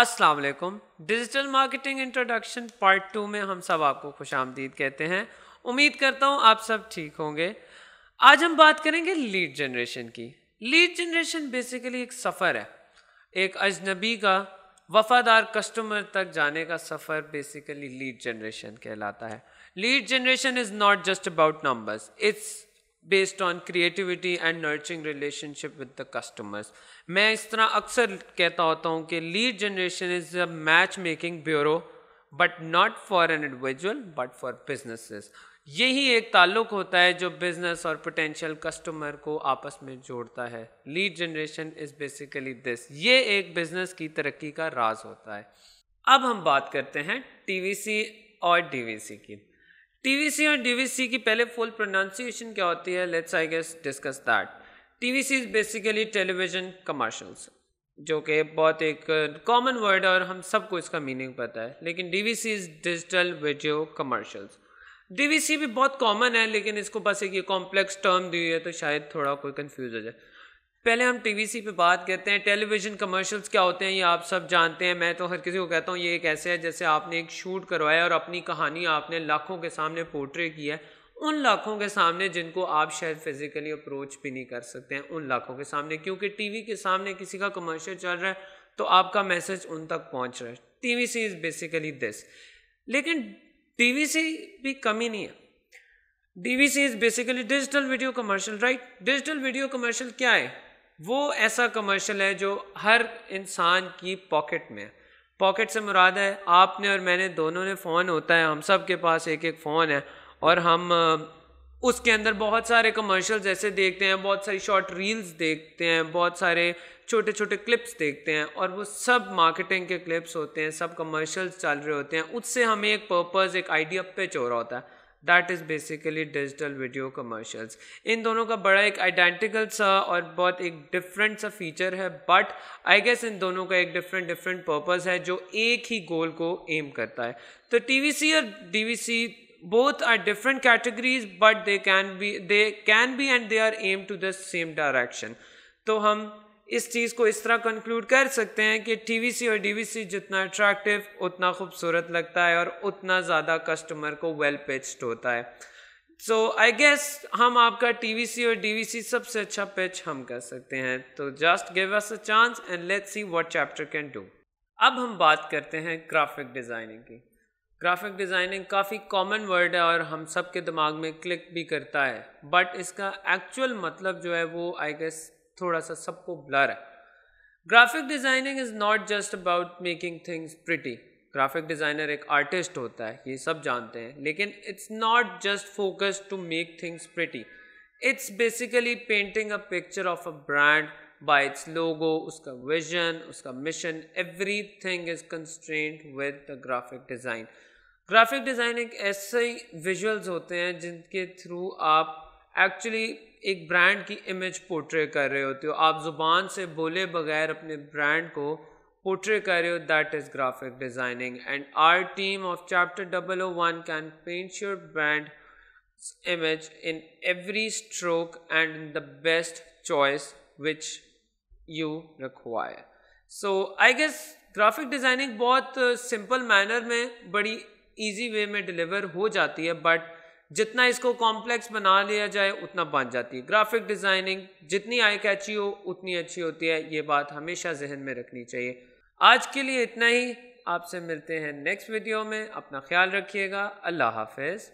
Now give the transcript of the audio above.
अस्सलाम वालेकुम digital marketing introduction part two में हम सब आपको खुश आमदीद कहते हैं उम्मीद करता हूँ आप सब ठीक होंगे आज हम बात करेंगे लीड जनरेशन की लीड जनरेशन बेसिकली एक सफ़र है एक अजनबी का वफादार कस्टमर तक जाने का सफ़र बेसिकली लीड जनरेशन कहलाता है lead generation is not just about numbers it's based on creativity and nurturing relationship with the customers मैं इस तरह अक्सर कहता होता हूँ कि lead generation is a match making bureau but not for an individual but for businesses यही एक ताल्लुक होता है जो बिजनेस और पोटेंशियल कस्टमर को आपस में जोड़ता है lead generation is basically this ये एक बिजनेस की तरक्की का राज होता है अब हम बात करते हैं टीवीसी और डीवीसी की टीवीसी और डीवीसी की पहले फुल प्रोनाउंसिएशन क्या होती है let's I guess discuss that TVC is basically television commercials जो कि बहुत एक कॉमन वर्ड है और हम सबको इसका मीनिंग पता है लेकिन DVC is digital video commercials DVC भी बहुत कॉमन है लेकिन इसको बस एक ये कॉम्प्लेक्स टर्म दी हुई है तो शायद थोड़ा कोई कंफ्यूज हो जाए पहले हम टी सी पे बात करते हैं टेलीविज़न कमर्शियल्स क्या होते हैं ये आप सब जानते हैं मैं तो हर किसी को कहता हूँ ये एक ऐसे है जैसे आपने एक शूट करवाया और अपनी कहानी आपने लाखों के सामने पोर्ट्रे किया है उन लाखों के सामने जिनको आप शायद फिज़िकली अप्रोच भी नहीं कर सकते हैं उन लाखों के सामने क्योंकि टीवी के सामने किसी का कमर्शियल चल रहा है तो आपका मैसेज उन तक पहुँच रहा है T V C is basically this लेकिन टी वी सी भी कमी नहीं है D V C is basically digital video commercial right digital video commercial क्या है वो ऐसा कमर्शल है जो हर इंसान की पॉकेट में है पॉकेट से मुराद है आपने और मैंने दोनों ने फ़ोन होता है हम सब के पास एक एक फ़ोन है और हम उसके अंदर बहुत सारे कमर्शल ऐसे देखते हैं बहुत सारी शॉर्ट रील्स देखते हैं बहुत सारे छोटे छोटे क्लिप्स देखते हैं और वो सब मार्केटिंग के क्लिप्स होते हैं सब कमर्शल्स चल रहे होते हैं उससे हमें एक पर्पज़ एक आइडिया पिच हो रहा होता है that is basically digital video commercials इन दोनों का बड़ा एक आइडेंटिकल सा और बहुत एक डिफरेंट सा फीचर है बट आई गेस इन दोनों का एक डिफरेंट डिफरेंट पर्पज़ है जो एक ही गोल को एम करता है तो टी वी सी और D V C both are different categories but they can be they can be and they are aim to the same direction तो हम इस चीज़ को इस तरह कंक्लूड कर सकते हैं कि टीवीसी और डीवीसी जितना अट्रैक्टिव उतना खूबसूरत लगता है और उतना ज़्यादा कस्टमर को वेल पिच्ड होता है सो आई गेस हम आपका टीवीसी और डीवीसी सबसे अच्छा पिच हम कर सकते हैं तो just give us a chance and let's see what chapter can do अब हम बात करते हैं ग्राफिक डिज़ाइनिंग की ग्राफिक डिज़ाइनिंग काफ़ी कॉमन वर्ड है और हम सब के दिमाग में क्लिक भी करता है बट इसका एक्चुअल मतलब जो है वो आई गेस थोड़ा सा सबको ब्लर है graphic designing is not just about making things pretty graphic designer एक आर्टिस्ट होता है ये सब जानते हैं लेकिन it's not just focus to make things pretty it's basically painting a picture of a brand by its logo उसका vision उसका mission every thing is constrained with the graphic design graphic design एक ऐसे visuals होते हैं जिनके through आप actually एक brand की इमेज पोर्ट्रे कर रहे होते हो आप ज़ुबान से बोले बगैर अपने ब्रांड को पोर्ट्रे कर रहे हो that is graphic designing and our team of chapter double O one can paint your brand image in every stroke and the best choice which you you require. So I guess graphic designing बहुत simple manner में बड़ी easy way में deliver हो जाती है but जितना इसको complex बना लिया जाए उतना बन जाती है ग्राफिक डिज़ाइनिंग जितनी आई कैची हो उतनी अच्छी होती है ये बात हमेशा जहन में रखनी चाहिए आज के लिए इतना ही आपसे मिलते हैं नेक्स्ट वीडियो में अपना ख्याल रखिएगा अल्लाह हाफिज़